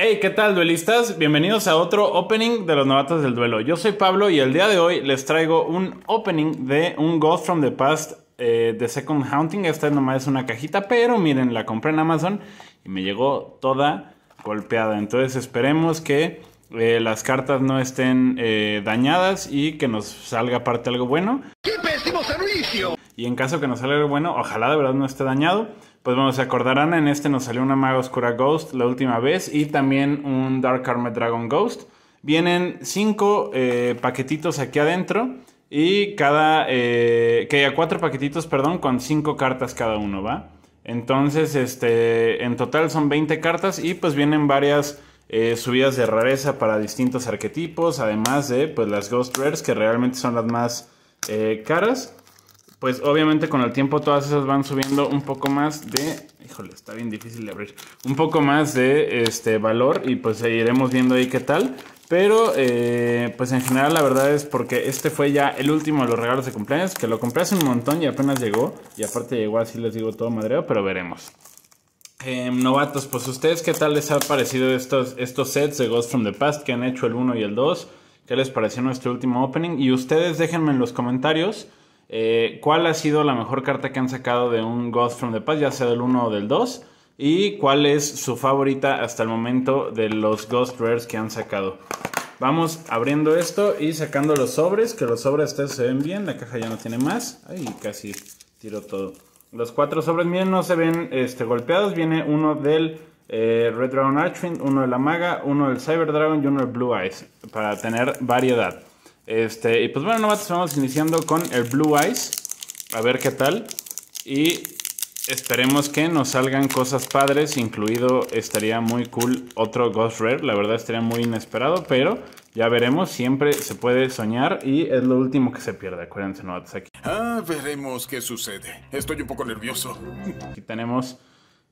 Hey, ¿qué tal, duelistas? Bienvenidos a otro opening de los novatos del duelo. Yo soy Pablo y el día de hoy les traigo un opening de un Ghost from the Past eh, de Second Haunting. Esta nomás es una cajita, pero miren, la compré en Amazon y me llegó toda golpeada. Entonces esperemos que eh, las cartas no estén eh, dañadas y que nos salga aparte algo bueno. ¡Qué pésimo servicio! Y en caso que nos salga algo bueno, ojalá de verdad no esté dañado. Pues bueno, se acordarán, en este nos salió una Maga Oscura Ghost la última vez y también un Dark Armored Dragon Ghost. Vienen 5 eh, paquetitos aquí adentro y cada... Eh, que haya cuatro paquetitos, perdón, con cinco cartas cada uno, ¿va? Entonces, este, en total son 20 cartas y pues vienen varias eh, subidas de rareza para distintos arquetipos, además de pues las Ghost Rares que realmente son las más caras pues obviamente con el tiempo todas esas van subiendo un poco más de, híjole, está bien difícil de abrir, un poco más de este valor y pues seguiremos viendo ahí qué tal. Pero eh, pues en general la verdad es porque este fue ya el último de los regalos de cumpleaños, que lo compré hace un montón y apenas llegó, y aparte llegó así les digo todo madreo, pero veremos. Em, novatos, pues ustedes qué tal les ha parecido estos, estos sets de Ghost from the Past que han hecho el 1 y el 2, qué les pareció nuestro último opening y ustedes déjenme en los comentarios. Eh, ¿Cuál ha sido la mejor carta que han sacado de un Ghost from the Past, ya sea del 1 o del 2? ¿Y cuál es su favorita hasta el momento de los Ghost Rares que han sacado? Vamos abriendo esto y sacando los sobres, que los sobres se ven bien, la caja ya no tiene más. ahí casi tiro todo. Los cuatro sobres, miren, no se ven este, golpeados. Viene uno del eh, Red Dragon Archfiend, uno de la Maga, uno del Cyber Dragon y uno del Blue Eyes, para tener variedad. Este, y pues bueno, novatos, vamos iniciando con el Blue Eyes. A ver qué tal. Y esperemos que nos salgan cosas padres, incluido estaría muy cool otro Ghost Rare. La verdad estaría muy inesperado, pero ya veremos. Siempre se puede soñar y es lo último que se pierde. Acuérdense, novatos, aquí. Ah, veremos qué sucede. Estoy un poco nervioso. Aquí tenemos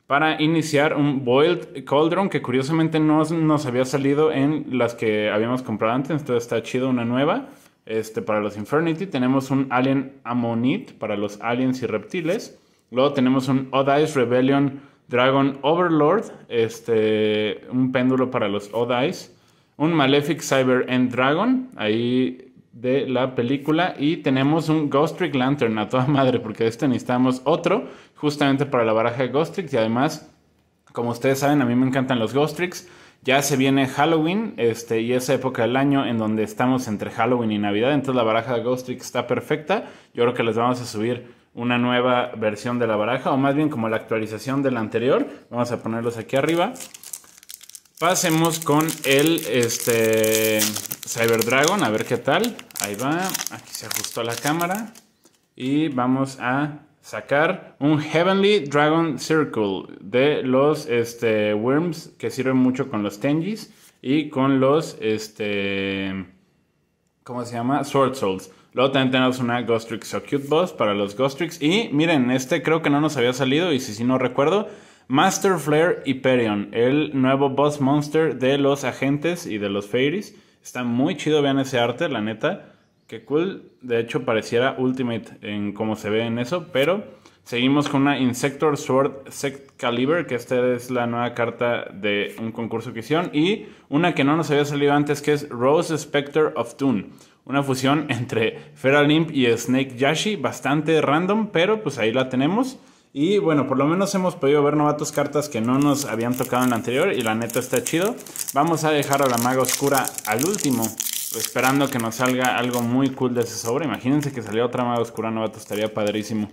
para iniciar un Boiled Cauldron que curiosamente no nos había salido en las que habíamos comprado antes, entonces está chido una nueva. Este, para los Infernity tenemos un Alien Ammonite para los aliens y reptiles. Luego tenemos un Odice Rebellion Dragon Overlord, este, un péndulo para los Odice. Un Malefic Cyber End Dragon, ahí de la película y tenemos un Ghost Trick Lantern a toda madre porque de este necesitamos otro justamente para la baraja de Ghost Tricks y además como ustedes saben a mí me encantan los Ghost Tricks ya se viene Halloween este, y esa época del año en donde estamos entre Halloween y Navidad entonces la baraja de Ghost Tricks está perfecta yo creo que les vamos a subir una nueva versión de la baraja o más bien como la actualización de la anterior vamos a ponerlos aquí arriba Pasemos con el este, Cyber Dragon, a ver qué tal. Ahí va, aquí se ajustó la cámara. Y vamos a sacar un Heavenly Dragon Circle de los este, Worms que sirven mucho con los Tengis. y con los, este, ¿cómo se llama? Sword Souls. Luego también tenemos una Ghost Trick Boss para los Ghost Tricks. Y miren, este creo que no nos había salido y si si no recuerdo, Master Flare Hyperion, el nuevo boss monster de los agentes y de los fairies. Está muy chido, vean ese arte, la neta. Qué cool. De hecho, pareciera Ultimate en cómo se ve en eso, pero seguimos con una Insector Sword Sect Caliber, que esta es la nueva carta de un concurso que hicieron, y una que no nos había salido antes, que es Rose Spectre of Tune. Una fusión entre Feral Imp y Snake Yashi, bastante random, pero pues ahí la tenemos. Y bueno, por lo menos hemos podido ver novatos cartas que no nos habían tocado en la anterior y la neta está chido. Vamos a dejar a la maga oscura al último, esperando que nos salga algo muy cool de ese sobre. Imagínense que salió otra maga oscura novato, estaría padrísimo.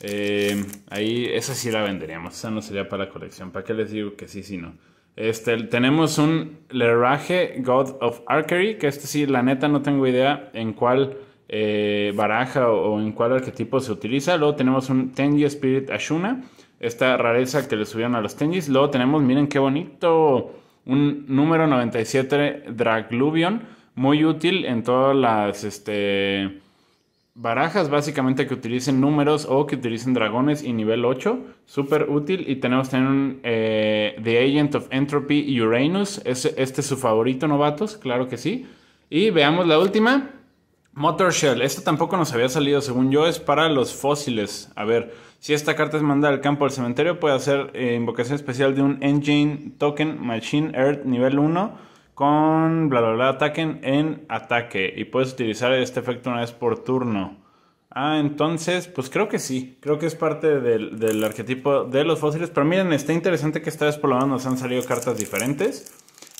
Eh, ahí, esa sí la venderíamos, esa no sería para la colección. ¿Para qué les digo que sí, sí, no? Este, tenemos un Lerraje God of Archery, que este sí, la neta no tengo idea en cuál eh, baraja o, en cuál arquetipo se utiliza. Luego tenemos un Tenji Spirit Ashuna, esta rareza que le subieron a los Tenjis. Luego tenemos, miren qué bonito, un número 97 Dragluvion, muy útil en todas las este, barajas básicamente que utilicen números o que utilicen dragones y nivel 8, súper útil. Y tenemos también un, eh, The Agent of Entropy Uranus, es este es su favorito, novatos, claro que sí. Y veamos la última. Motor Shell, Esto tampoco nos había salido, según yo, es para los fósiles. A ver, si esta carta es mandada al campo del cementerio, puede hacer eh, invocación especial de un Engine Token Machine Earth nivel 1 con bla bla bla ataquen en ataque. Y puedes utilizar este efecto una vez por turno. Ah, entonces, pues creo que sí. Creo que es parte del, del arquetipo de los fósiles. Pero miren, está interesante que esta vez por lo menos nos han salido cartas diferentes.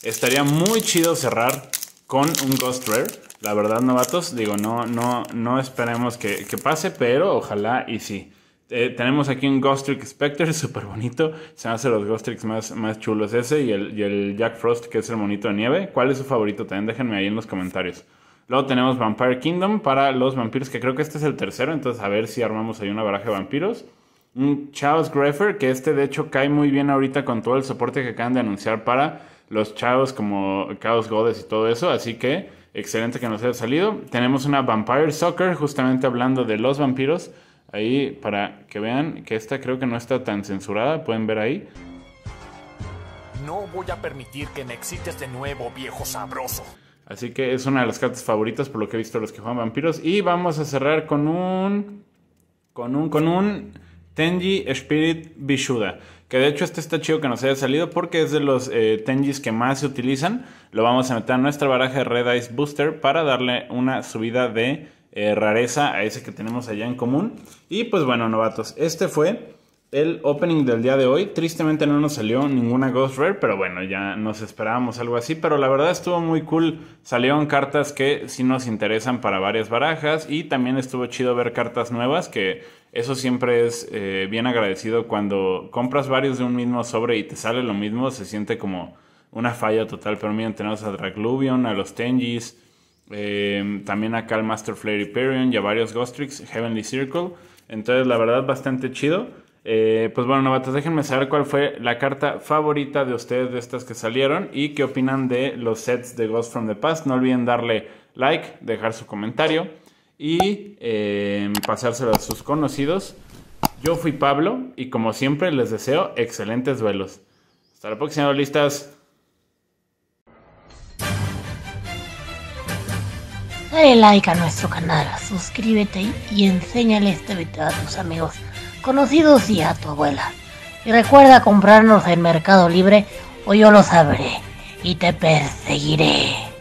Estaría muy chido cerrar con un Ghost Rare la verdad, novatos, digo, no, no, no esperemos que, pase, pero ojalá y sí. Eh, tenemos aquí un Ghost Trick Spectre súper bonito. Se hace los Ghost Tricks más, más chulos ese y el, Jack Frost, que es el monito de nieve. ¿Cuál es su favorito? También déjenme ahí en los comentarios. Luego tenemos Vampire Kingdom para los vampiros, que creo que este es el tercero. Entonces, a ver si armamos ahí una baraja de vampiros. Un Chaos Greffer, que este de hecho cae muy bien ahorita con todo el soporte que acaban de anunciar para los Chaos, como Chaos Godes y todo eso. Así que Excelente que nos haya salido. Tenemos una Vampire Soccer, justamente hablando de los vampiros. Ahí para que vean que esta creo que no está tan censurada, pueden ver ahí. No voy a permitir que me excites de este nuevo, viejo sabroso. Así que es una de las cartas favoritas por lo que he visto los que juegan vampiros. Y vamos a cerrar con un. Con un. Con un. Tenji Spirit Bishuda. Que de hecho este está chido que nos haya salido porque es de los eh, Tenjis que más se utilizan. Lo vamos a meter a nuestra baraja de Red Ice Booster para darle una subida de eh, rareza a ese que tenemos allá en común. Y pues bueno, novatos, este fue el opening del día de hoy. Tristemente no nos salió ninguna Ghost Rare, pero bueno, ya nos esperábamos algo así. Pero la verdad estuvo muy cool. Salieron cartas que sí nos interesan para varias barajas. Y también estuvo chido ver cartas nuevas, que eso siempre es eh, bien agradecido. Cuando compras varios de un mismo sobre y te sale lo mismo, se siente como una falla total. Pero miren, tenemos a Dragluvion, a los Tengis, em, también acá al Master Flare Hyperion y a varios Ghost Tricks, Heavenly Circle. Entonces, la verdad, bastante chido. Eh, pues bueno, novatos, déjenme saber cuál fue la carta favorita de ustedes de estas que salieron y qué opinan de los sets de Ghost from the Past. No olviden darle like, dejar su comentario y eh, pasárselo a sus conocidos. Yo fui Pablo y como siempre les deseo excelentes duelos. Hasta la próxima, listas. Dale like a nuestro canal, suscríbete y enséñale este video a tus amigos conocidos y a tu abuela. Y recuerda comprarnos en Mercado Libre o yo lo sabré y te perseguiré.